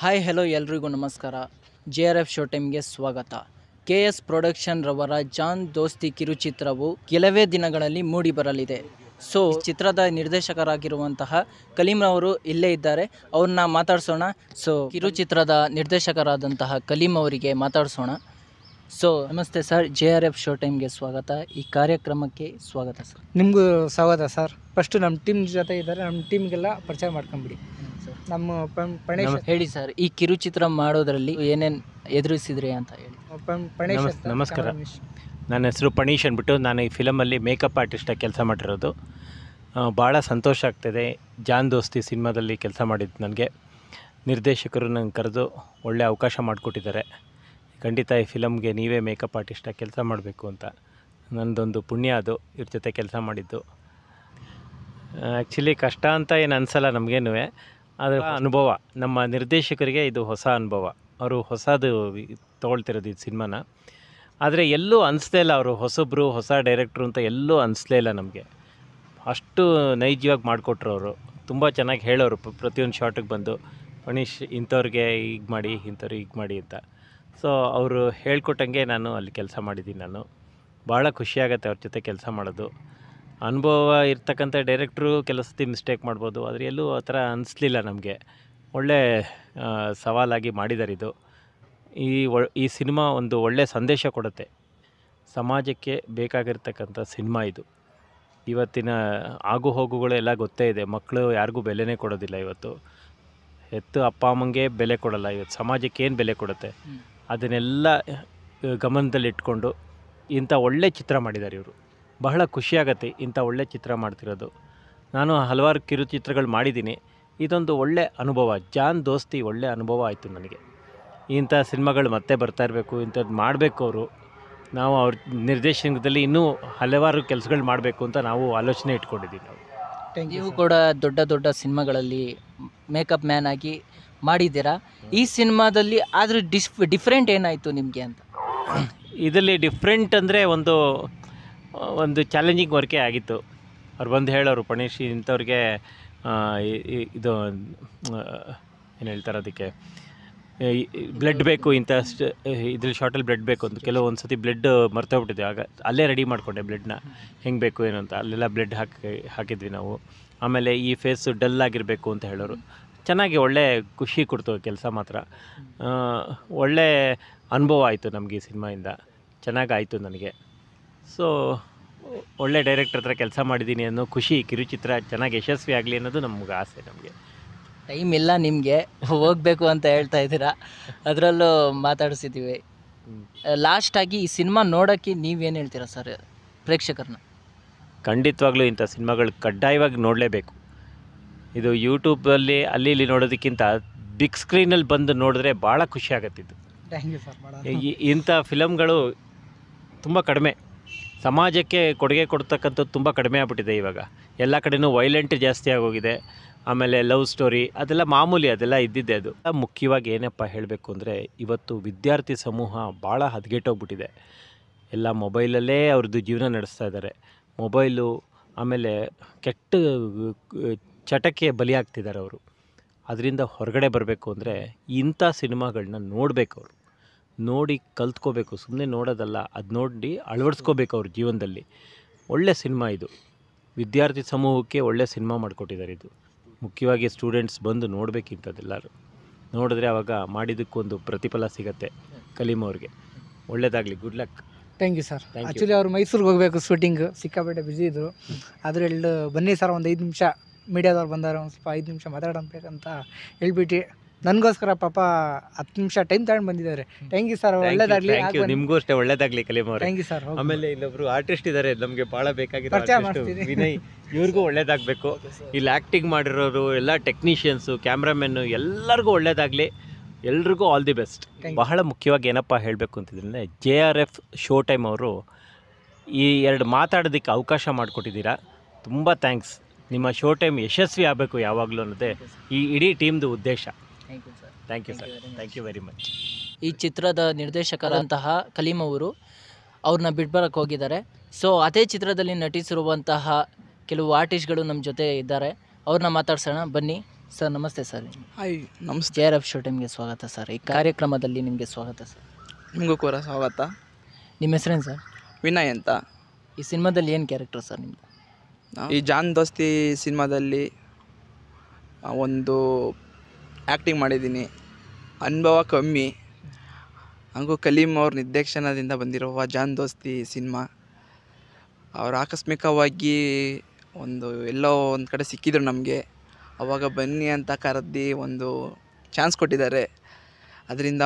Hi hello ಎಲ್ರಿಗೂ ನಮಸ್ಕಾರ J R F show ಟೈಮ್ಗೆ ಸ್ವಾಗತ ಕೆ ಎಸ್ ಪ್ರೊಡಕ್ಷನ್ ರವರ ಜಾನ್ ದೋಸ್ತಿ ಕಿರುಚಿತ್ರವು ಕೆಲವೇ ದಿನಗಳಲ್ಲಿ ಮೂಡಿಬರಲಿದೆ ಸೊ ಚಿತ್ರದ ನಿರ್ದೇಶಕರಾಗಿರುವಂತಹ ಕಲೀಂ ಅವರು ಇಲ್ಲೇ ಇದ್ದಾರೆ ಅವ್ರನ್ನ ಮಾತಾಡಿಸೋಣ ಸೊ ಕಿರುಚಿತ್ರದ ನಿರ್ದೇಶಕರಾದಂತಹ ಕಲೀಂ ಅವರಿಗೆ ಮಾತಾಡಿಸೋಣ ಸೊ ನಮಸ್ತೆ sir J R F show ಟೈಮ್ಗೆ ಸ್ವಾಗತ ಈ ಕಾರ್ಯಕ್ರಮಕ್ಕೆ ಸ್ವಾಗತ ಸರ್ ನಿಮಗೂ ಸ್ವಾಗತ ಸರ್ ಫಸ್ಟು ನಮ್ಮ ಟೀಮ್ ಜೊತೆ ಇದ್ದಾರೆ ನಮ್ಮ ಟೀಮ್ಗೆಲ್ಲ ಪರಿಚಯ ಮಾಡ್ಕೊಂಬಿಡಿ ನಮ್ಮ ಹೇಳಿ ಸರ್ ಈ ಕಿರುಚಿತ್ರ ಮಾಡೋದ್ರಲ್ಲಿ ಏನೇನ್ ಎದುರಿಸಿದ್ರಿ ಅಂತ ಹೇಳಿ ನಮಸ್ಕಾರ. ನನ್ನ ಹೆಸರು ಪಣೀಶ್ ಅಂದ್ಬಿಟ್ಟು ನಾನು ಈ ಫಿಲಮಲ್ಲಿ ಮೇಕಪ್ ಆರ್ಟಿಸ್ಟಾಗಿ ಕೆಲಸ ಮಾಡಿರೋದು ಭಾಳ ಸಂತೋಷ ಆಗ್ತಿದೆ ಜಾನ್ ದೋಸ್ತಿ ಸಿನಿಮಾದಲ್ಲಿ ಕೆಲಸ ಮಾಡಿದ್ದು ನನಗೆ ನಿರ್ದೇಶಕರು ನಂಗೆ ಕರೆದು ಒಳ್ಳೆ ಅವಕಾಶ ಮಾಡಿಕೊಟ್ಟಿದ್ದಾರೆ ಖಂಡಿತ ಈ ಫಿಲಮ್ಗೆ ನೀವೇ ಮೇಕಪ್ ಆರ್ಟಿಸ್ಟಾಗಿ ಕೆಲಸ ಮಾಡಬೇಕು ಅಂತ ನನ್ನದೊಂದು ಪುಣ್ಯ ಅದು ಇವ್ರ ಜೊತೆ ಕೆಲಸ ಮಾಡಿದ್ದು ಆ್ಯಕ್ಚುಲಿ ಕಷ್ಟ ಅಂತ ಏನು ಅನಿಸಲ್ಲ ನಮಗೇನು ಆದರೆ ಅನುಭವ ನಮ್ಮ ನಿರ್ದೇಶಕರಿಗೆ ಇದು ಹೊಸ ಅನುಭವ ಅವರು ಹೊಸದು ತೊಗೊಳ್ತಿರೋದು ಇದು ಸಿನಿಮಾನ ಆದರೆ ಎಲ್ಲೂ ಅನಿಸ್ಲೇ ಇಲ್ಲ ಅವರು ಹೊಸೊಬ್ಬರು ಹೊಸ ಡೈರೆಕ್ಟ್ರು ಅಂತ ಎಲ್ಲೂ ಅನಿಸ್ಲೇ ಇಲ್ಲ ನಮಗೆ ಅಷ್ಟು ನೈಜವಾಗಿ ಮಾಡಿಕೊಟ್ರು ಅವರು ತುಂಬ ಚೆನ್ನಾಗಿ ಹೇಳೋರು ಪ್ರತಿಯೊಂದು ಶಾರ್ಟಿಗೆ ಬಂದು ಮನೀಶ್ ಇಂಥವ್ರಿಗೆ ಈಗ ಮಾಡಿ ಇಂಥವ್ರಿಗೆ ಈಗ ಮಾಡಿ ಅಂತ ಸೊ ಅವರು ಹೇಳ್ಕೊಟ್ಟಂಗೆ ನಾನು ಅಲ್ಲಿ ಕೆಲಸ ಮಾಡಿದ್ದೀನಿ ನಾನು ಭಾಳ ಖುಷಿಯಾಗತ್ತೆ ಅವ್ರ ಜೊತೆ ಕೆಲಸ ಮಾಡೋದು ಅನುಭವ ಇರ್ತಕ್ಕಂಥ ಡೈರೆಕ್ಟ್ರು ಕೆಲವು ಮಿಸ್ಟೇಕ್ ಮಾಡ್ಬೋದು ಆದರೆ ಎಲ್ಲೂ ಆ ಥರ ಅನಿಸ್ಲಿಲ್ಲ ನಮಗೆ ಒಳ್ಳೆ ಸವಾಲಾಗಿ ಮಾಡಿದ್ದಾರೆ ಇದು ಈ ಒ ಈ ಸಿನಿಮಾ ಒಂದು ಒಳ್ಳೆ ಸಂದೇಶ ಕೊಡುತ್ತೆ ಸಮಾಜಕ್ಕೆ ಬೇಕಾಗಿರ್ತಕ್ಕಂಥ ಸಿನಿಮಾ ಇದು ಇವತ್ತಿನ ಆಗು ಹೋಗುಗಳೆಲ್ಲ ಗೊತ್ತೇ ಇದೆ ಮಕ್ಕಳು ಯಾರಿಗೂ ಬೆಲೆನೇ ಕೊಡೋದಿಲ್ಲ ಇವತ್ತು ಎತ್ತು ಅಪ್ಪ ಅಮ್ಮಂಗೆ ಬೆಲೆ ಕೊಡಲ್ಲ ಇವತ್ತು ಸಮಾಜಕ್ಕೆ ಏನು ಬೆಲೆ ಕೊಡುತ್ತೆ ಅದನ್ನೆಲ್ಲ ಗಮನದಲ್ಲಿಟ್ಕೊಂಡು ಇಂಥ ಒಳ್ಳೆ ಚಿತ್ರ ಮಾಡಿದ್ದಾರೆ ಇವರು ಬಹಳ ಖುಷಿಯಾಗತ್ತೆ ಇಂಥ ಒಳ್ಳೆ ಚಿತ್ರ ಮಾಡ್ತಿರೋದು ನಾನು ಹಲವಾರು ಕಿರುಚಿತ್ರಗಳು ಮಾಡಿದ್ದೀನಿ ಇದೊಂದು ಒಳ್ಳೆ ಅನುಭವ ಜಾನ್ ದೋಸ್ತಿ ಒಳ್ಳೆ ಅನುಭವ ಆಯಿತು ನನಗೆ ಇಂಥ ಸಿನಿಮಾಗಳು ಮತ್ತೆ ಬರ್ತಾ ಇರಬೇಕು ಇಂಥದ್ದು ಮಾಡಬೇಕು ಅವರು ನಾವು ಅವ್ರ ನಿರ್ದೇಶನದಲ್ಲಿ ಇನ್ನೂ ಹಲವಾರು ಕೆಲಸಗಳು ಮಾಡಬೇಕು ಅಂತ ನಾವು ಆಲೋಚನೆ ಇಟ್ಕೊಂಡಿದ್ದೀವಿ ನಾವು ನೀವು ಕೂಡ ದೊಡ್ಡ ದೊಡ್ಡ ಸಿನಿಮಾಗಳಲ್ಲಿ ಮೇಕಪ್ ಮ್ಯಾನ್ ಆಗಿ ಮಾಡಿದ್ದೀರಾ ಈ ಸಿನಿಮಾದಲ್ಲಿ ಆದರೆ ಡಿಸ್ ಡಿಫ್ರೆಂಟ್ ಏನಾಯಿತು ನಿಮಗೆ ಅಂತ ಇದರಲ್ಲಿ ಡಿಫ್ರೆಂಟ್ ಅಂದರೆ ಒಂದು ಒಂದು ಚಾಲೆಂಜಿಂಗ್ ವರ್ಕೇ ಆಗಿತ್ತು ಅವ್ರು ಬಂದು ಹೇಳೋರು ಪಣೇಶಿ ಇಂಥವ್ರಿಗೆ ಇದು ಏನು ಹೇಳ್ತಾರೆ ಅದಕ್ಕೆ ಬ್ಲಡ್ ಬೇಕು ಇಂಥ ಇದ್ರಲ್ಲಿ ಶಾರ್ಟಲ್ಲಿ ಬ್ಲಡ್ ಬೇಕು ಅಂತ ಕೆಲವೊಂದು ಸತಿ ಬ್ಲಡ್ ಮರ್ತೋಗ್ಬಿಟ್ಟಿದ್ವಿ ಆಗ ಅಲ್ಲೇ ರೆಡಿ ಮಾಡಿಕೊಂಡೆ ಬ್ಲಡ್ನ ಹೆಂಗೆ ಬೇಕು ಏನು ಅಂತ ಅಲ್ಲೆಲ್ಲ ಬ್ಲಡ್ ಹಾಕಿ ಹಾಕಿದ್ವಿ ನಾವು ಆಮೇಲೆ ಈ ಫೇಸು ಡಲ್ ಆಗಿರಬೇಕು ಅಂತ ಹೇಳೋರು ಚೆನ್ನಾಗಿ ಒಳ್ಳೆ ಖುಷಿ ಕೊಡ್ತು ಕೆಲಸ ಮಾತ್ರ ಒಳ್ಳೆ ಅನುಭವ ಆಯಿತು ನಮಗೆ ಈ ಸಿನಿಮಾಯಿಂದ ಚೆನ್ನಾಗಾಯಿತು ನನಗೆ ಸೊ ಒಳ್ಳೆ ಡೈರೆಕ್ಟರ್ ಹತ್ರ ಕೆಲಸ ಮಾಡಿದ್ದೀನಿ ಅನ್ನೋ ಖುಷಿ ಕಿರುಚಿತ್ರ ಚೆನ್ನಾಗಿ ಯಶಸ್ವಿ ಆಗಲಿ ಅನ್ನೋದು ನಮ್ಗೆ ಆಸೆ ನಮಗೆ ಟೈಮ್ ಇಲ್ಲ ನಿಮಗೆ ಹೋಗಬೇಕು ಅಂತ ಹೇಳ್ತಾ ಇದ್ದೀರಾ ಅದರಲ್ಲೂ ಮಾತಾಡಿಸಿದ್ದೀವಿ ಲಾಸ್ಟಾಗಿ ಈ ಸಿನಿಮಾ ನೋಡೋಕ್ಕೆ ನೀವೇನು ಹೇಳ್ತೀರಾ ಸರ್ ಪ್ರೇಕ್ಷಕರನ್ನ ಖಂಡಿತವಾಗ್ಲೂ ಇಂಥ ಸಿನಿಮಾಗಳು ಕಡ್ಡಾಯವಾಗಿ ನೋಡಲೇಬೇಕು ಇದು ಯೂಟ್ಯೂಬಲ್ಲಿ ಅಲ್ಲಿ ಇಲ್ಲಿ ನೋಡೋದಕ್ಕಿಂತ ಬಿಗ್ ಸ್ಕ್ರೀನಲ್ಲಿ ಬಂದು ನೋಡಿದ್ರೆ ಭಾಳ ಖುಷಿ ಥ್ಯಾಂಕ್ ಯು ಸರ್ ಇಂಥ ಫಿಲಮ್ಗಳು ತುಂಬ ಕಡಿಮೆ ಸಮಾಜಕ್ಕೆ ಕೊಡುಗೆ ಕೊಡ್ತಕ್ಕಂಥದ್ದು ತುಂಬ ಕಡಿಮೆ ಆಗ್ಬಿಟ್ಟಿದೆ ಇವಾಗ ಎಲ್ಲ ಕಡೆಯೂ ವೈಲೆಂಟ್ ಜಾಸ್ತಿ ಆಗೋಗಿದೆ ಆಮೇಲೆ ಲವ್ ಸ್ಟೋರಿ ಅದೆಲ್ಲ ಮಾಮೂಲಿ ಅದೆಲ್ಲ ಇದ್ದಿದ್ದೆ ಅದು ಮುಖ್ಯವಾಗಿ ಏನಪ್ಪ ಹೇಳಬೇಕು ಅಂದರೆ ಇವತ್ತು ವಿದ್ಯಾರ್ಥಿ ಸಮೂಹ ಭಾಳ ಹದಗೆಟ್ಟೋಗ್ಬಿಟ್ಟಿದೆ ಎಲ್ಲ ಮೊಬೈಲಲ್ಲೇ ಅವ್ರದ್ದು ಜೀವನ ನಡೆಸ್ತಾ ಇದ್ದಾರೆ ಮೊಬೈಲು ಆಮೇಲೆ ಕೆಟ್ಟ ಚಟಕ್ಕೆ ಬಲಿಯಾಗ್ತಿದ್ದಾರೆ ಅವರು ಅದರಿಂದ ಹೊರಗಡೆ ಬರಬೇಕು ಅಂದರೆ ಇಂಥ ಸಿನಿಮಾಗಳನ್ನ ನೋಡಬೇಕು ಅವರು ನೋಡಿ ಕಲ್ತ್ಕೋಬೇಕು ಸುಮ್ಮನೆ ನೋಡೋದಲ್ಲ ಅದು ನೋಡಿ ಅಳವಡಿಸ್ಕೋಬೇಕು ಅವ್ರ ಜೀವನದಲ್ಲಿ ಒಳ್ಳೆ ಸಿನಿಮಾ ಇದು ವಿದ್ಯಾರ್ಥಿ ಸಮೂಹಕ್ಕೆ ಒಳ್ಳೆ ಸಿನಿಮಾ ಮಾಡಿಕೊಟ್ಟಿದ್ದಾರೆ ಇದು ಮುಖ್ಯವಾಗಿ ಸ್ಟೂಡೆಂಟ್ಸ್ ಬಂದು ನೋಡಬೇಕಿಂಥದ್ದೆಲ್ಲರೂ ನೋಡಿದ್ರೆ ಅವಾಗ ಮಾಡಿದ್ದಕ್ಕೊಂದು ಪ್ರತಿಫಲ ಸಿಗತ್ತೆ ಕಲೀಮ್ ಅವ್ರಿಗೆ ಒಳ್ಳೇದಾಗಲಿ good luck thank you sir actually ಅವರು ಮೈಸೂರಿಗೆ ಹೋಗಬೇಕು ಶೂಟಿಂಗ್ ಸಿಕ್ಕಾಪೇಟೆ ಬಿಜಿ ಇದ್ದರು ಅದ್ರಲ್ಲಿ ಬನ್ನಿ ಸರ್ ಒಂದು ಐದು ನಿಮಿಷ ಮೀಡಿಯಾದವ್ರು ಬಂದಾರ ಒಂದು ಸ್ವಲ್ಪ ಐದು ನಿಮಿಷ ಮಾತಾಡಬೇಕಂತ ಹೇಳ್ಬಿಟ್ಟು ನನಗೋಸ್ಕರ ಪಾಪ ಹತ್ತು ನಿಮಿಷ ಟೈಮ್ ತಗೊಂಡು ಬಂದಿದ್ದಾರೆ ಥ್ಯಾಂಕ್ ಯು ಸರ್ ಒಳ್ಳೇದಾಗಲಿ ಥ್ಯಾಂಕ್ ಅಷ್ಟೇ ಒಳ್ಳೇದಾಗಲಿ ಕಲಿಮ ಅವರೇ ಥ್ಯಾಂಕ್ ಯು ಸರ್ ಆಮೇಲೆ ಇಲ್ಲೊಬ್ರು ಆರ್ಟಿಸ್ಟ್ ಇದ್ದಾರೆ ನಮಗೆ ಭಾಳ ಬೇಕಾಗಿತ್ತು ವಿನಯ್ ಇವ್ರಿಗೂ ಒಳ್ಳೇದಾಗಬೇಕು ಇಲ್ಲಿ ಆ್ಯಕ್ಟಿಂಗ್ ಮಾಡಿರೋರು ಎಲ್ಲ ಟೆಕ್ನಿಷಿಯನ್ಸು ಕ್ಯಾಮ್ರಾಮೆನ್ನು ಎಲ್ಲರಿಗೂ ಒಳ್ಳೇದಾಗಲಿ ಎಲ್ರಿಗೂ ಆಲ್ ದಿ ಬೆಸ್ಟ್ ಬಹಳ ಮುಖ್ಯವಾಗಿ ಏನಪ್ಪ ಹೇಳಬೇಕು ಅಂತಿದ್ರೆ J R F show time ಅವರು ಈ ಎರಡು ಮಾತಾಡೋದಕ್ಕೆ ಅವಕಾಶ ಮಾಡಿಕೊಟ್ಟಿದ್ದೀರಾ ತುಂಬ ಥ್ಯಾಂಕ್ಸ್ ನಿಮ್ಮ ಶೋ ಟೈಮ್ ಯಶಸ್ವಿ ಆಗಬೇಕು ಯಾವಾಗಲೂ ಅನ್ನೋದೇ ಈ ಇಡೀ ಟೀಮ್ದು ಉದ್ದೇಶ thank you sir thank you sir thank you very much ಈ ಚಿತ್ರದ ನಿರ್ದೇಶಕರಂತಹ ಕಲೀಮ್ ಅವರು ಅವ್ರನ್ನ ಬಿಡ್ಬರಕ್ಕೆ ಹೋಗಿದ್ದಾರೆ ಸೊ ಅದೇ ಚಿತ್ರದಲ್ಲಿ ನಟಿಸಿರುವಂತಹ ಕೆಲವು ಆರ್ಟಿಸ್ಟ್ಗಳು ನಮ್ಮ ಜೊತೆ ಇದ್ದಾರೆ ಅವ್ರನ್ನ ಮಾತಾಡ್ಸೋಣ ಬನ್ನಿ ಸರ್ ನಮಸ್ತೆ ಸರ್ ಹಾಯ್ ನಮಸ್ತೆ ಜೆ ಆರ್ ಎಫ್ ಶೋ ಸ್ವಾಗತ ಸರ್ ಈ ಕಾರ್ಯಕ್ರಮದಲ್ಲಿ ನಿಮಗೆ ಸ್ವಾಗತ ಸರ್ ನಿಮಗೂ ಕೂಡ ಸ್ವಾಗತ ನಿಮ್ಮ ಹೆಸರೇನು ಸರ್ ವಿನಯ್ ಅಂತ ಈ ಸಿನಿಮಾದಲ್ಲಿ ಏನು ಕ್ಯಾರೆಕ್ಟರ್ ಸರ್ ನಿಮ್ಮದು ಈ ಜಾನ್ ದೋಸ್ತಿ ಸಿನಿಮಾದಲ್ಲಿ ಒಂದು ಆ್ಯಕ್ಟಿಂಗ್ ಮಾಡಿದ್ದೀನಿ ಅನುಭವ ಕಮ್ಮಿ ಹಾಗೂ ಕಲೀಮ್ ಅವ್ರ ನಿರ್ದೇಶನದಿಂದ ಬಂದಿರುವ ಜಾನ್ ದೋಸ್ತಿ ಸಿನಿಮಾ ಅವರು ಆಕಸ್ಮಿಕವಾಗಿ ಒಂದು ಎಲ್ಲೋ ಒಂದು ಕಡೆ ಸಿಕ್ಕಿದ್ರು ನಮಗೆ ಅವಾಗ ಬನ್ನಿ ಅಂತ ಕರೆದಿ ಒಂದು ಚಾನ್ಸ್ ಕೊಟ್ಟಿದ್ದಾರೆ ಅದರಿಂದ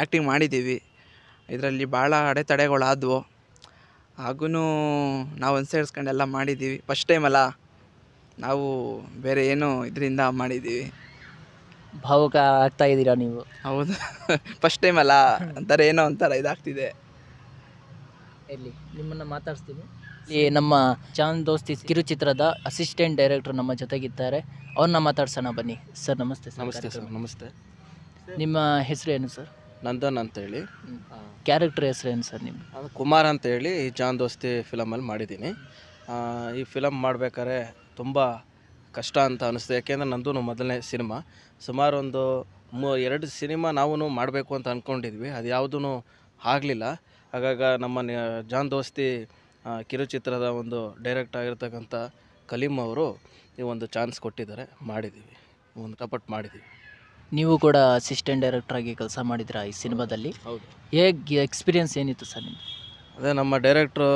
ಆ್ಯಕ್ಟಿಂಗ್ ಮಾಡಿದ್ದೀವಿ ಇದರಲ್ಲಿ ಭಾಳ ಅಡೆತಡೆಗಳಾದವು ಹಾಗೂ ನಾವು ಅನ್ಸೇರ್ಸ್ಕೊಂಡೆಲ್ಲ ಎಲ್ಲ ಮಾಡಿದ್ದೀವಿ ಫಸ್ಟ್ ಟೈಮಲ್ಲ ನಾವು ಬೇರೆ ಏನು ಇದರಿಂದ ಮಾಡಿದ್ದೀವಿ ಭಾವುಕ ಆಗ್ತಾ ಇದ್ದೀರಾ ನೀವು ಹೌದು ಫಸ್ಟ್ ಟೈಮ್ ಅಲ್ಲ ಅಂತಾರೆ ಏನೋ ಒಂಥರ ಇದಾಗ್ತಿದೆ ಇಲ್ಲಿ ನಿಮ್ಮನ್ನು ಮಾತಾಡಿಸ್ತೀನಿ ಈ ನಮ್ಮ ಚಾಂದ್ ದೋಸ್ತಿ ಕಿರುಚಿತ್ರದ ಅಸಿಸ್ಟೆಂಟ್ ಡೈರೆಕ್ಟರ್ ನಮ್ಮ ಜೊತೆಗಿದ್ದಾರೆ ಅವ್ರನ್ನ ಮಾತಾಡ್ಸೋಣ ಬನ್ನಿ ಸರ್ ನಮಸ್ತೆ ಸರ್ ನಮಸ್ತೆ ಸರ್ ನಮಸ್ತೆ ನಿಮ್ಮ ಹೆಸರು ಏನು ಸರ್ ನಂದನ್ ಅಂತ ಹೇಳಿ ಕ್ಯಾರೆಕ್ಟರ್ ಹೆಸರು ಏನು ಸರ್ ನಿಮ್ಮ ಕುಮಾರ್ ಅಂತ ಹೇಳಿ ಈ ಜಾನ್ ದೋಸ್ತಿ ಫಿಲಮಲ್ಲಿ ಮಾಡಿದ್ದೀನಿ ಈ ಫಿಲಮ್ ಮಾಡ್ಬೇಕಾದ್ರೆ ತುಂಬ ಕಷ್ಟ ಅಂತ ಅನ್ನಿಸ್ತು ಯಾಕೆಂದರೆ ನಂದು ಮೊದಲನೇ ಸಿನಿಮಾ ಸುಮಾರು ಒಂದು ಮೂ ಎರಡು ಸಿನಿಮಾ ನಾವು ಮಾಡಬೇಕು ಅಂತ ಅಂದ್ಕೊಂಡಿದ್ವಿ ಅದು ಯಾವುದೂ ಆಗಲಿಲ್ಲ ಹಾಗಾಗ ನಮ್ಮ ಜಾನ್ ದೋಸ್ತಿ ಕಿರುಚಿತ್ರದ ಒಂದು ಡೈರೆಕ್ಟ್ ಆಗಿರ್ತಕ್ಕಂಥ ಕಲೀಮ್ ಅವರು ಈ ಒಂದು ಚಾನ್ಸ್ ಕೊಟ್ಟಿದ್ದಾರೆ ಮಾಡಿದ್ದೀವಿ ಒಂದು ಕಪಟ್ ಮಾಡಿದ್ದೀವಿ ನೀವು ಕೂಡ ಅಸಿಸ್ಟೆಂಟ್ ಡೈರೆಕ್ಟ್ರಾಗಿ ಕೆಲಸ ಮಾಡಿದ್ರ ಈ ಸಿನಿಮಾದಲ್ಲಿ ಹೌದು ಹೇಗೆ ಎಕ್ಸ್ಪೀರಿಯನ್ಸ್ ಏನಿತ್ತು ಸರ್ ನಿಮ್ಮದು ಅದೇ ನಮ್ಮ ಡೈರೆಕ್ಟ್ರು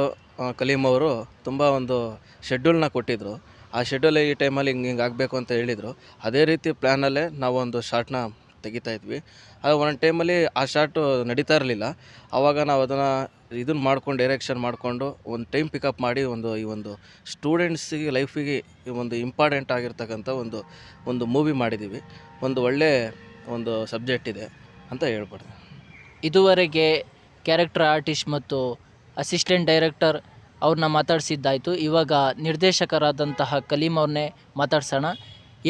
ಕಲೀಮ್ ಅವರು ತುಂಬ ಒಂದು ಶೆಡ್ಯೂಲ್ನ ಕೊಟ್ಟಿದ್ದರು ಆ ಶೆಡ್ಯೂಲೇ ಈ ಟೈಮಲ್ಲಿ ಹಿಂಗೆ ಹಿಂಗೆ ಆಗಬೇಕು ಅಂತ ಹೇಳಿದರು ಅದೇ ರೀತಿ ಪ್ಲ್ಯಾನಲ್ಲೇ ನಾವೊಂದು ಶಾರ್ಟ್ನ ತೆಗಿತಾ ಇದ್ವಿ ಅದು ಒಂದೊಂದು ಟೈಮಲ್ಲಿ ಆ ಶಾರ್ಟು ನಡೀತಾ ಇರಲಿಲ್ಲ ಆವಾಗ ನಾವು ಅದನ್ನು ಇದನ್ನ ಮಾಡ್ಕೊಂಡು ಡೈರೆಕ್ಷನ್ ಮಾಡಿಕೊಂಡು ಒಂದು ಟೈಮ್ ಪಿಕಪ್ ಮಾಡಿ ಒಂದು ಈ ಒಂದು ಸ್ಟೂಡೆಂಟ್ಸಿಗೆ ಲೈಫಿಗೆ ಈ ಒಂದು ಇಂಪಾರ್ಟೆಂಟ್ ಆಗಿರ್ತಕ್ಕಂಥ ಒಂದು ಒಂದು ಮೂವಿ ಮಾಡಿದ್ದೀವಿ ಒಂದು ಒಳ್ಳೆ ಒಂದು ಸಬ್ಜೆಕ್ಟ್ ಇದೆ ಅಂತ ಹೇಳ್ಬೋದು ಇದುವರೆಗೆ ಕ್ಯಾರೆಕ್ಟರ್ ಆರ್ಟಿಸ್ಟ್ ಮತ್ತು ಅಸಿಸ್ಟೆಂಟ್ ಡೈರೆಕ್ಟರ್ ಅವ್ರನ್ನ ಮಾತಾಡಿಸಿದ್ದಾಯ್ತು ಇವಾಗ ನಿರ್ದೇಶಕರಾದಂತಹ ಕಲೀಮ್ ಅವ್ರನ್ನೇ ಮಾತಾಡ್ಸೋಣ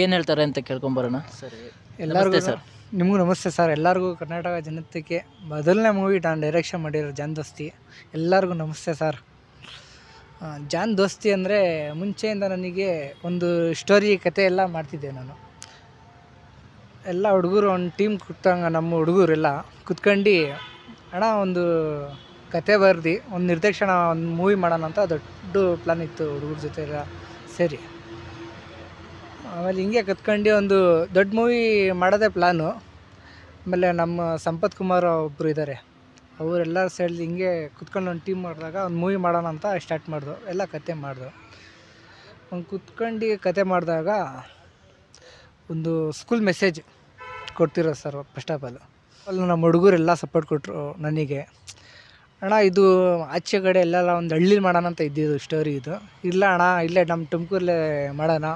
ಏನು ಹೇಳ್ತಾರೆ ಅಂತ ಕೇಳ್ಕೊಂಬರೋಣ ಸರಿ ಎಲ್ಲರಿಗೂ ಸರ್ ನಿಮಗೂ ನಮಸ್ತೆ ಸರ್ ಎಲ್ಲರಿಗೂ ಕರ್ನಾಟಕ ಜನತೆಗೆ ಮೊದಲನೇ ಮೂವಿ ನಾನು ಡೈರೆಕ್ಷನ್ ಮಾಡಿರೋ ಜಾನ್ ದೋಸ್ತಿ ಎಲ್ಲರಿಗೂ ನಮಸ್ತೆ ಸರ್ ಜಾನ್ ದೋಸ್ತಿ ಅಂದರೆ ಮುಂಚೆಯಿಂದ ನನಗೆ ಒಂದು ಸ್ಟೋರಿ ಕತೆ ಎಲ್ಲ ಮಾಡ್ತಿದ್ದೆ ನಾನು ಎಲ್ಲ ಹುಡುಗರು ಒಂದು ಟೀಮ್ ಕೂತಂಗ ನಮ್ಮ ಹುಡುಗರೆಲ್ಲ ಕುತ್ಕೊಂಡು ಅಣ್ಣ ಒಂದು ಕತೆ ಬರೆದು ಒಂದು ನಿರ್ದೇಶನ ಒಂದು ಮೂವಿ ಮಾಡೋಣ ಅಂತ ದೊಡ್ಡ ಪ್ಲ್ಯಾನ್ ಇತ್ತು ಹುಡುಗರ ಜೊತೆ ಎಲ್ಲ ಸೇರಿ ಆಮೇಲೆ ಹಿಂಗೆ ಕತ್ಕೊಂಡು ಒಂದು ದೊಡ್ಡ ಮೂವಿ ಮಾಡೋದೇ ಪ್ಲ್ಯಾನು ಆಮೇಲೆ ನಮ್ಮ ಸಂಪತ್ ಕುಮಾರ್ ಒಬ್ಬರು ಇದ್ದಾರೆ ಅವರೆಲ್ಲ ಸೇರಿ ಹಿಂಗೆ ಕುತ್ಕೊಂಡು ಒಂದು ಟೀಮ್ ಮಾಡಿದಾಗ ಒಂದು ಮೂವಿ ಮಾಡೋಣ ಅಂತ ಸ್ಟಾರ್ಟ್ ಮಾಡಿದ್ರು ಎಲ್ಲ ಕತೆ ಮಾಡಿದ್ರು ಒಂದು ಕುತ್ಕೊಂಡು ಕತೆ ಮಾಡಿದಾಗ ಒಂದು ಸ್ಕೂಲ್ ಮೆಸೇಜ್ ಕೊಡ್ತಿರೋ ಸರ್ ಫಸ್ಟ್ ಆಫ್ ಆಲ್ ಅಲ್ಲಿ ನಮ್ಮ ಹುಡುಗರೆಲ್ಲ ಸಪೋರ್ಟ್ ಕೊಟ್ಟರು ನನಗೆ ಅಣ್ಣ ಇದು ಆಚೆ ಕಡೆ ಎಲ್ಲೆಲ್ಲ ಒಂದು ಹಳ್ಳೀಲಿ ಮಾಡೋಣ ಅಂತ ಇದ್ದಿದ್ದು ಸ್ಟೋರಿ ಇದು ಇಲ್ಲ ಅಣ್ಣ ಇಲ್ಲೇ ನಮ್ಮ ತುಮಕೂರಲ್ಲೇ ಮಾಡೋಣ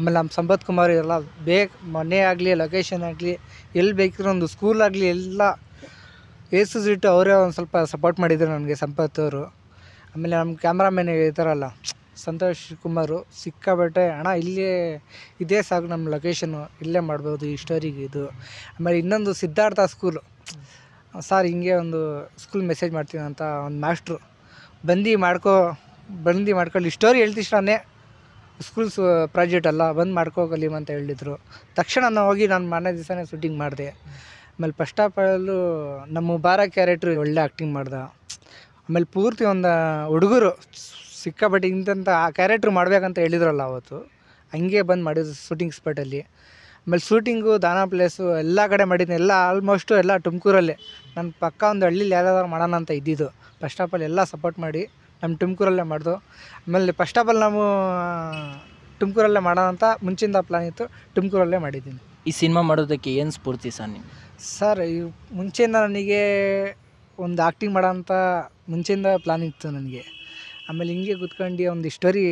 ಆಮೇಲೆ ನಮ್ಮ ಸಂಪತ್ ಕುಮಾರ್ ಇರಲ್ಲ ಬೇಗ ಮನೆ ಆಗಲಿ ಲೊಕೇಶನ್ ಆಗಲಿ ಎಲ್ಲಿ ಬೇಕಿದ್ರು ಒಂದು ಸ್ಕೂಲ್ ಆಗಲಿ ಎಲ್ಲ ಏಸಿಸಿಟ್ಟು ಅವರೇ ಒಂದು ಸ್ವಲ್ಪ ಸಪೋರ್ಟ್ ಮಾಡಿದರು ನನಗೆ ಸಂಪತ್ ಅವರು ಆಮೇಲೆ ನಮ್ಮ ಕ್ಯಾಮ್ರಾಮನ್ ಹೇಳ್ತಾರಲ್ಲ ಸಂತೋಷ್ ಕುಮಾರು ಸಿಕ್ಕಾಬಟ್ಟೆ ಅಣ್ಣ ಇಲ್ಲೇ ಇದೇ ಸಾಕು ನಮ್ಮ ಲೊಕೇಶನು ಇಲ್ಲೇ ಮಾಡ್ಬೋದು ಈ ಸ್ಟೋರಿಗೆ ಇದು ಆಮೇಲೆ ಇನ್ನೊಂದು ಸಿದ್ಧಾರ್ಥ ಸ್ಕೂಲು ಸಾರ್ ಹಿಂಗೆ ಒಂದು ಸ್ಕೂಲ್ ಮೆಸೇಜ್ ಮಾಡ್ತೀನಂತ ಒಂದು ಮಾಸ್ಟ್ರು ಬಂದು ಮಾಡ್ಕೋ ಬಂದು ಮಾಡ್ಕೊಳ್ಳಿ ಸ್ಟೋರಿ ನಾನೇ ಸ್ಕೂಲ್ಸ್ ಪ್ರಾಜೆಕ್ಟ್ ಅಲ್ಲ ಬಂದು ಮಾಡ್ಕೋಗಲಿ ಅಂತ ಹೇಳಿದ್ರು ತಕ್ಷಣ ನಾನು ಹೋಗಿ ನಾನು ಮಾರನೇ ದಿವಸನೇ ಶೂಟಿಂಗ್ ಮಾಡಿದೆ ಆಮೇಲೆ ಫಸ್ಟ್ ಆಫ್ ಆಲು ನಮ್ಮ ಬಾರ ಕ್ಯಾರೆಕ್ಟ್ರು ಒಳ್ಳೆ ಆ್ಯಕ್ಟಿಂಗ್ ಮಾಡ್ದೆ ಆಮೇಲೆ ಪೂರ್ತಿ ಒಂದು ಹುಡುಗರು ಸಿಕ್ಕಾಪಟ್ಟೆ ಇಂಥ ಆ ಕ್ಯಾರೆಕ್ಟ್ರು ಮಾಡಬೇಕಂತ ಹೇಳಿದ್ರಲ್ಲ ಅವತ್ತು ಹಂಗೆ ಬಂದು ಮಾಡಿದ್ರು ಶೂಟಿಂಗ್ ಸ್ಪಾಟಲ್ಲಿ ಆಮೇಲೆ ಶೂಟಿಂಗು ದಾನ ಪ್ಲೇಸು ಎಲ್ಲ ಕಡೆ ಮಾಡಿದ್ದೀನಿ ಎಲ್ಲ ಆಲ್ಮೋಸ್ಟು ಎಲ್ಲ ತುಮಕೂರಲ್ಲೇ ನನ್ನ ಪಕ್ಕ ಒಂದು ಹಳ್ಳಿಲಿ ಯಾವ್ದಾದ್ರು ಮಾಡೋಣ ಅಂತ ಇದ್ದಿದ್ದು ಫಸ್ಟ್ ಆಫ್ ಆಲ್ ಎಲ್ಲ ಸಪೋರ್ಟ್ ಮಾಡಿ ನಮ್ಮ ತುಮಕೂರಲ್ಲೇ ಮಾಡಿದು ಆಮೇಲೆ ಫಸ್ಟ್ ಆಫ್ ಆಲ್ ನಾವು ತುಮಕೂರಲ್ಲೇ ಮಾಡೋಣ ಅಂತ ಮುಂಚಿಂದ ಪ್ಲ್ಯಾನ್ ಇತ್ತು ತುಮಕೂರಲ್ಲೇ ಮಾಡಿದ್ದೀನಿ ಈ ಸಿನಿಮಾ ಮಾಡೋದಕ್ಕೆ ಏನು ಸ್ಫೂರ್ತಿ ಸರ್ ನೀವು ಸರ್ ಈ ಮುಂಚೆಯಿಂದ ನನಗೆ ಒಂದು ಆ್ಯಕ್ಟಿಂಗ್ ಮಾಡೋಂಥ ಮುಂಚೆಯಿಂದ ಪ್ಲ್ಯಾನ್ ಇತ್ತು ನನಗೆ ಆಮೇಲೆ ಹಿಂಗೆ ಕೂತ್ಕೊಂಡು ಒಂದು ಸ್ಟೋರಿ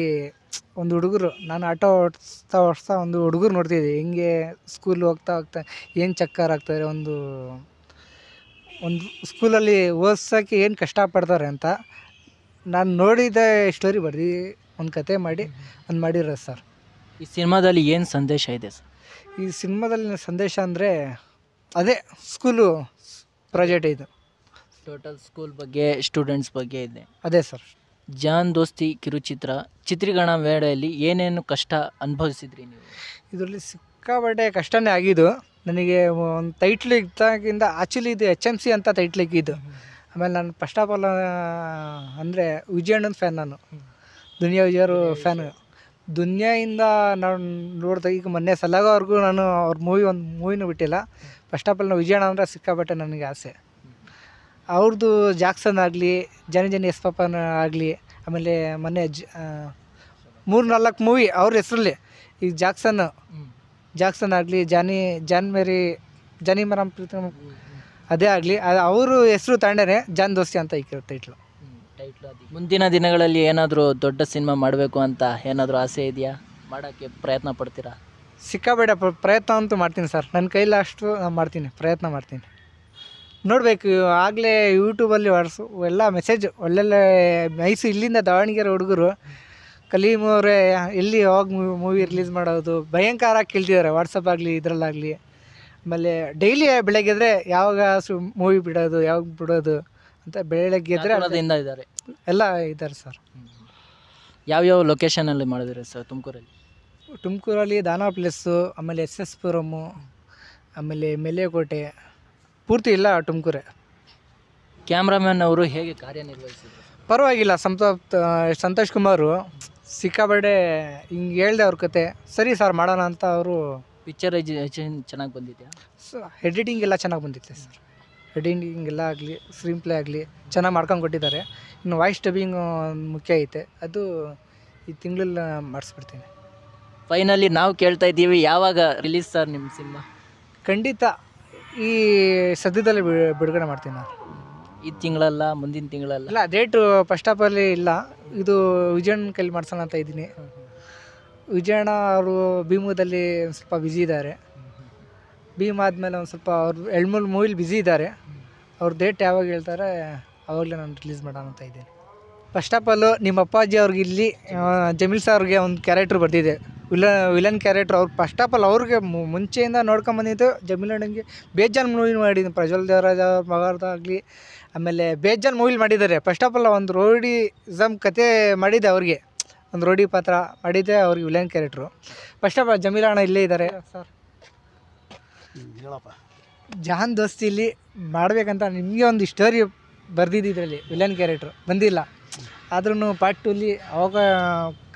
ಒಂದು ಹುಡುಗರು ನಾನು ಆಟೋ ಓಡಿಸ್ತಾ ಓಡಿಸ್ತಾ ಒಂದು ಹುಡುಗರು ನೋಡ್ತಿದ್ದೆ ಹೆಂಗೆ ಸ್ಕೂಲ್ ಹೋಗ್ತಾ ಹೋಗ್ತಾ ಏನು ಚಕ್ಕರ್ ಆಗ್ತಾರೆ ಒಂದು ಒಂದು ಸ್ಕೂಲಲ್ಲಿ ಓದ್ಸೋಕ್ಕೆ ಏನು ಕಷ್ಟಪಡ್ತಾರೆ ಅಂತ ನಾನು ನೋಡಿದ ಸ್ಟೋರಿ ಬರ್ದು ಒಂದು ಕತೆ ಮಾಡಿ ಒಂದು ಮಾಡಿರೋ ಸರ್ ಈ ಸಿನಿಮಾದಲ್ಲಿ ಏನು ಸಂದೇಶ ಇದೆ ಸರ್ ಈ ಸಿನಿಮಾದಲ್ಲಿ ಸಂದೇಶ ಅಂದರೆ ಅದೇ ಸ್ಕೂಲು ಪ್ರಾಜೆಕ್ಟ್ ಇದು ಟೋಟಲ್ ಸ್ಕೂಲ್ ಬಗ್ಗೆ ಸ್ಟೂಡೆಂಟ್ಸ್ ಬಗ್ಗೆ ಇದೆ ಅದೇ ಸರ್ ಜಾನ್ ದೋಸ್ತಿ ಕಿರುಚಿತ್ರ ಚಿತ್ರೀಕರಣ ವೇಳೆಯಲ್ಲಿ ಏನೇನು ಕಷ್ಟ ಅನುಭವಿಸಿದ್ರಿ ನೀವು ಇದರಲ್ಲಿ ಸಿಕ್ಕಾಪಟ್ಟೆ ಕಷ್ಟನೇ ಆಗಿದ್ದು ನನಗೆ ಒಂದು ಟೈಟ್ಲ್ ಇದ್ದಾಗಿಂದ ಆ್ಯಕ್ಚುಲಿ ಇದು ಎಚ್ ಎಮ್ ಸಿ ಅಂತ ಟೈಟ್ಲ್ ಇದ್ದು ಆಮೇಲೆ ನಾನು ಫಸ್ಟ್ ಆಫ್ ಆಲ್ ಅಂದರೆ ವಿಜಯ್ ಫ್ಯಾನ್ ನಾನು ದುನಿಯಾ ವಿಜಯರು ಫ್ಯಾನ್ ದುನಿಯಾಯಿಂದ ನಾನು ನೋಡಿದಾಗ ಈಗ ಮೊನ್ನೆ ಸಲಗೋವರೆಗೂ ನಾನು ಅವ್ರ ಮೂವಿ ಒಂದು ಮೂವಿನೂ ಬಿಟ್ಟಿಲ್ಲ ಫಸ್ಟ್ ಆಫ್ ಆಲ್ ನಾನು ವಿಜಯಣ್ಣ ಅಂದರೆ ಸಿಕ್ಕಾಪಟ್ಟೆ ನನಗೆ ಆಸೆ ಅವ್ರದ್ದು ಜಾಕ್ಸನ್ ಆಗಲಿ ಜನ ಜನ ಎಸ್ ಪಾಪನ ಆಗಲಿ ಆಮೇಲೆ ಮೊನ್ನೆ ಜ ಮೂರು ನಾಲ್ಕು ಮೂವಿ ಅವ್ರ ಹೆಸರಲ್ಲಿ ಈಗ ಜಾಕ್ಸನ್ ಜಾಕ್ಸನ್ ಆಗಲಿ ಜಾನಿ ಜಾನ್ ಮೇರಿ ಜಾನಿ ಮರಾಮ್ ಪ್ರೀತಮ್ ಅದೇ ಆಗಲಿ ಅದು ಅವರು ಹೆಸರು ತಾಂಡೇ ಜಾನ್ ದೋಸ್ತಿ ಅಂತ ಇಕ್ಕಿರೋ ಟೈಟ್ಲು ಮುಂದಿನ ದಿನಗಳಲ್ಲಿ ಏನಾದರೂ ದೊಡ್ಡ ಸಿನಿಮಾ ಮಾಡಬೇಕು ಅಂತ ಏನಾದರೂ ಆಸೆ ಇದೆಯಾ ಮಾಡೋಕ್ಕೆ ಪ್ರಯತ್ನ ಪಡ್ತೀರಾ ಸಿಕ್ಕಾಬೇಡ ಪ್ರಯತ್ನ ಅಂತೂ ಮಾಡ್ತೀನಿ ಸರ್ ನನ್ನ ಅಷ್ಟು ನಾನು ಮಾಡ್ತೀನಿ ಪ್ರಯತ್ನ ಮಾಡ್ತೀನಿ ನೋಡಬೇಕು ಆಗಲೇ ಯೂಟ್ಯೂಬಲ್ಲಿ ಅಲ್ಲಿ ಎಲ್ಲ ಮೆಸೇಜ್ ಒಳ್ಳೊಳ್ಳೆ ಮೈಸು ಇಲ್ಲಿಂದ ದಾವಣಗೆರೆ ಹುಡುಗರು ಕಲೀಮ್ ಅವರೇ ಎಲ್ಲಿ ಯಾವಾಗ ಮೂವಿ ರಿಲೀಸ್ ಮಾಡೋದು ಭಯಂಕರ ಕೇಳ್ತಿದ್ದಾರೆ ವಾಟ್ಸಪ್ಪಾಗಲಿ ಇದರಲ್ಲಾಗಲಿ ಆಮೇಲೆ ಡೈಲಿ ಬೆಳಗ್ಗೆದ್ರೆ ಯಾವಾಗ ಸು ಮೂವಿ ಬಿಡೋದು ಯಾವಾಗ ಬಿಡೋದು ಅಂತ ಬೆಳಗ್ಗೆ ಇದ್ರೆ ಅದರಿಂದ ಇದ್ದಾರೆ ಎಲ್ಲ ಇದ್ದಾರೆ ಸರ್ ಯಾವ್ಯಾವ ಲೊಕೇಶನಲ್ಲಿ ಮಾಡಿದ್ರೆ ಸರ್ ತುಮಕೂರಲ್ಲಿ ತುಮಕೂರಲ್ಲಿ ದಾನಾ ಪ್ಲೇಸು ಆಮೇಲೆ ಎಸ್ ಎಸ್ ಪುರಮು ಆಮೇಲೆ ಮೆಲೆಕೋಟೆ ಪೂರ್ತಿ ಇಲ್ಲ ತುಮಕೂರೇ ಕ್ಯಾಮ್ರಾಮ್ಯಾನ್ ಅವರು ಹೇಗೆ ಕಾರ್ಯನಿರ್ವಹಿಸಿದ್ರು ಪರವಾಗಿಲ್ಲ ಸಂತೋಪ್ ಸಂತೋಷ್ ಕುಮಾರು ಸಿಕ್ಕಾಬಡೆ ಹಿಂಗೆ ಹೇಳ್ದೆ ಅವ್ರ ಕತೆ ಸರಿ ಸರ್ ಮಾಡೋಣ ಅಂತ ಅವರು ಪಿಕ್ಚರ್ ಚೆನ್ನಾಗಿ ಬಂದಿದೆ ಸೊ ಎಡಿಟಿಂಗ್ ಎಲ್ಲ ಚೆನ್ನಾಗಿ ಬಂದಿತ್ತೆ ಸರ್ ಎಡಿಟಿಂಗ್ ಎಲ್ಲ ಆಗಲಿ ಸ್ಕ್ರೀನ್ ಪ್ಲೇ ಆಗಲಿ ಚೆನ್ನಾಗಿ ಮಾಡ್ಕೊಂಡು ಕೊಟ್ಟಿದ್ದಾರೆ ಇನ್ನು ವಾಯ್ಸ್ ಡಬ್ಬಿಂಗ್ ಮುಖ್ಯ ಐತೆ ಅದು ಈ ತಿಂಗಳಲ್ಲ ಮಾಡಿಸ್ಬಿಡ್ತೀನಿ ಫೈನಲಿ ನಾವು ಕೇಳ್ತಾ ಇದ್ದೀವಿ ಯಾವಾಗ ರಿಲೀಸ್ ಸರ್ ನಿಮ್ಮ ಸಿನಿಮಾ ಖಂಡಿತ ಈ ಸದ್ಯದಲ್ಲಿ ಬಿಡುಗಡೆ ಮಾಡ್ತೀನಿ ನಾನು ಈ ತಿಂಗಳಲ್ಲ ಮುಂದಿನ ತಿಂಗಳಲ್ಲ ಇಲ್ಲ ಡೇಟು ಫಸ್ಟ್ ಆಫಲ್ಲಿ ಇಲ್ಲ ಇದು ವಿಜಯಣ್ಣ ಕೈಲಿ ಮಾಡ್ಸೋಣ ಅಂತ ಇದ್ದೀನಿ ವಿಜಯಣ್ಣ ಅವರು ಭೀಮದಲ್ಲಿ ಒಂದು ಸ್ವಲ್ಪ ಬ್ಯುಸಿ ಇದ್ದಾರೆ ಭೀಮ್ ಆದಮೇಲೆ ಒಂದು ಸ್ವಲ್ಪ ಅವ್ರು ಎಳ್ಮೂಲ್ ಮೂವಿಲಿ ಬ್ಯುಸಿ ಇದ್ದಾರೆ ಅವ್ರ ಡೇಟ್ ಯಾವಾಗ ಹೇಳ್ತಾರೆ ಅವಾಗಲೇ ನಾನು ರಿಲೀಸ್ ಮಾಡೋಣ ಅಂತ ಇದ್ದೀನಿ ಫಸ್ಟ್ ಆಫ್ ಆಲು ನಿಮ್ಮ ಅಪ್ಪಾಜಿ ಅವ್ರಿಗೆ ಇಲ್ಲಿ ಜಮೀಲ್ ಸಾರ್ಗೆ ಒಂದು ಕ್ಯಾರೆಕ್ಟ್ರ್ ಬರ್ತಿದೆ ವಿಲ ವಿಲನ್ ಕ್ಯಾರೆಕ್ಟ್ರ್ ಅವ್ರು ಫಸ್ಟ್ ಆಫ್ ಆಲ್ ಅವ್ರಿಗೆ ಮುಂಚೆಯಿಂದ ನೋಡ್ಕೊಂಬಂದಿದ್ದು ಜಮೀಲಣ್ಣಂಗೆ ಬೇಜಾನ್ ಮೂವಿ ಮಾಡಿದ್ದು ಪ್ರಜ್ವಲ್ ದೇವರಾಜ್ ಅವ್ರ ಆಮೇಲೆ ಬೇಜಾನ್ ಮೂವಿಲಿ ಮಾಡಿದ್ದಾರೆ ಫಸ್ಟ್ ಆಫ್ ಆಲ್ ಒಂದು ರೋಡಿಸಮ್ ಕತೆ ಮಾಡಿದೆ ಅವ್ರಿಗೆ ಒಂದು ರೋಡಿ ಪಾತ್ರ ಮಾಡಿದ್ದೆ ಅವ್ರಿಗೆ villain character first of all ಅಣ್ಣ ಇಲ್ಲೇ ಇದ್ದಾರೆ ಸರ್ ಜಾನ್ ಇಲ್ಲಿ ಮಾಡಬೇಕಂತ ನಿಮಗೆ ಒಂದು ಸ್ಟೋರಿ ಬರೆದಿದ್ದು ಇದರಲ್ಲಿ ವಿಲನ್ ಕ್ಯಾರೆಕ್ಟ್ರು ಬಂದಿಲ್ಲ ಆದ್ರೂ ಪಾರ್ಟ್ ಟೂಲಿ ಅವಾಗ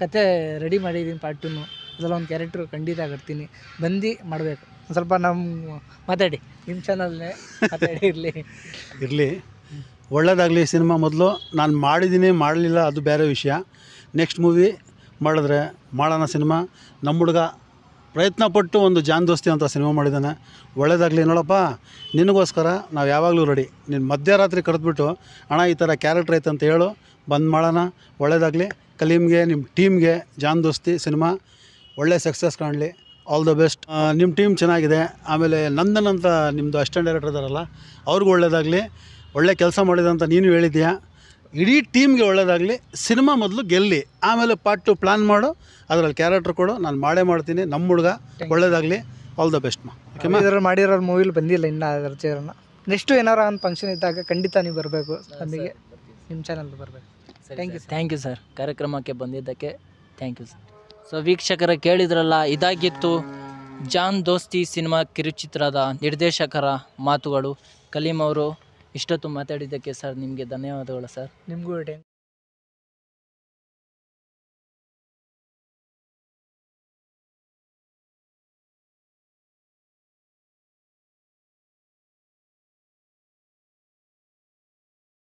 ಕತೆ ರೆಡಿ ಮಾಡಿದ್ದೀನಿ ಪಾರ್ಟ್ ಟೂನು ಅದೆಲ್ಲ ಒಂದು ಕ್ಯಾರೆಕ್ಟ್ರು ಖಂಡಿತ ಕಟ್ತೀನಿ ಬಂದು ಮಾಡಬೇಕು ಸ್ವಲ್ಪ ನಮ್ಮ ಮಾತಾಡಿ ನಿಮ್ಮ ಚಾನಲ್ನೇ ಮಾತಾಡಿ ಇರಲಿ ಇರಲಿ ಒಳ್ಳೇದಾಗಲಿ ಸಿನಿಮಾ ಮೊದಲು ನಾನು ಮಾಡಿದ್ದೀನಿ ಮಾಡಲಿಲ್ಲ ಅದು ಬೇರೆ ವಿಷಯ ನೆಕ್ಸ್ಟ್ ಮೂವಿ ಮಾಡಿದ್ರೆ ಮಾಡೋಣ ಸಿನಿಮಾ ನಮ್ಮ ಹುಡುಗ ಪ್ರಯತ್ನಪಟ್ಟು ಒಂದು ಜಾನ್ ದೋಸ್ತಿ ಅಂತ ಸಿನಿಮಾ ಮಾಡಿದ್ದಾನೆ ಒಳ್ಳೇದಾಗಲಿ ನೋಡಪ್ಪ ನಿನಗೋಸ್ಕರ ನಾವು ಯಾವಾಗಲೂ ರೆಡಿ ನೀನು ಮಧ್ಯರಾತ್ರಿ ಕರೆದ್ಬಿಟ್ಟು ಅಣ್ಣ ಈ ಥರ ಕ್ಯಾರೆಕ್ಟರ್ ಐತೆ ಅಂತ ಹೇಳು ಬಂದು ಮಾಡೋಣ ಒಳ್ಳೇದಾಗಲಿ ಕಲೀಮ್ಗೆ ನಿಮ್ಮ ಟೀಮ್ಗೆ ಜಾನ್ ದೋಸ್ತಿ ಸಿನಿಮಾ ಒಳ್ಳೆ ಸಕ್ಸಸ್ ಕಾಣಲಿ ಆಲ್ ದ ಬೆಸ್ಟ್ ನಿಮ್ಮ ಟೀಮ್ ಚೆನ್ನಾಗಿದೆ ಆಮೇಲೆ ನಂದನ್ ಅಂತ ನಿಮ್ಮದು ಅಸ್ಟೆಂಟ್ ಡೈರೆಕ್ಟರ್ ಇದ್ದಾರಲ್ಲ ಅವ್ರಿಗೂ ಒಳ್ಳೇದಾಗಲಿ ಒಳ್ಳೆ ಕೆಲಸ ಅಂತ ನೀನು ಹೇಳಿದ್ಯಾ ಇಡೀ ಟೀಮ್ಗೆ ಒಳ್ಳೆಯದಾಗಲಿ ಸಿನಿಮಾ ಮೊದಲು ಗೆಲ್ಲಿ ಆಮೇಲೆ ಪಾರ್ಟ್ ಟು ಪ್ಲ್ಯಾನ್ ಮಾಡು ಅದರಲ್ಲಿ ಕ್ಯಾರೆಕ್ಟರ್ ಕೊಡು ನಾನು ಮಾಡೇ ಮಾಡ್ತೀನಿ ನಮ್ಮ ಹುಡುಗ ಒಳ್ಳೇದಾಗಲಿ ಆಲ್ ದ ಬೆಸ್ಟ್ ಮಾ ಇದ್ರಲ್ಲಿ ಮಾಡಿರೋ ಮೂವಿಲಿ ಬಂದಿಲ್ಲ ಇನ್ನು ಅದರ ಚೇರನ್ನ ನೆಕ್ಸ್ಟು ಏನಾರ ಒಂದು ಫಂಕ್ಷನ್ ಇದ್ದಾಗ ಖಂಡಿತ ನೀವು ಬರಬೇಕು ನಮಗೆ ನಿಮ್ಮ ಚಾನಲ್ ಬರಬೇಕು thank you thank you sir ಕಾರ್ಯಕ್ರಮಕ್ಕೆ ಬಂದಿದ್ದಕ್ಕೆ ಥ್ಯಾಂಕ್ ಯು ಸರ್ ಸೊ ವೀಕ್ಷಕರ ಕೇಳಿದ್ರಲ್ಲ ಇದಾಗಿತ್ತು ಜಾನ್ ದೋಸ್ತಿ ಸಿನಿಮಾ ಕಿರುಚಿತ್ರದ ನಿರ್ದೇಶಕರ ಮಾತುಗಳು ಕಲೀಂ ಅವರು ಇಷ್ಟೊತ್ತು ಮಾತಾಡಿದ್ದಕ್ಕೆ ಸರ್ ನಿಮಗೆ ಧನ್ಯವಾದಗಳು ಸರ್ ನಿಮಗೂ ಟೈಮ್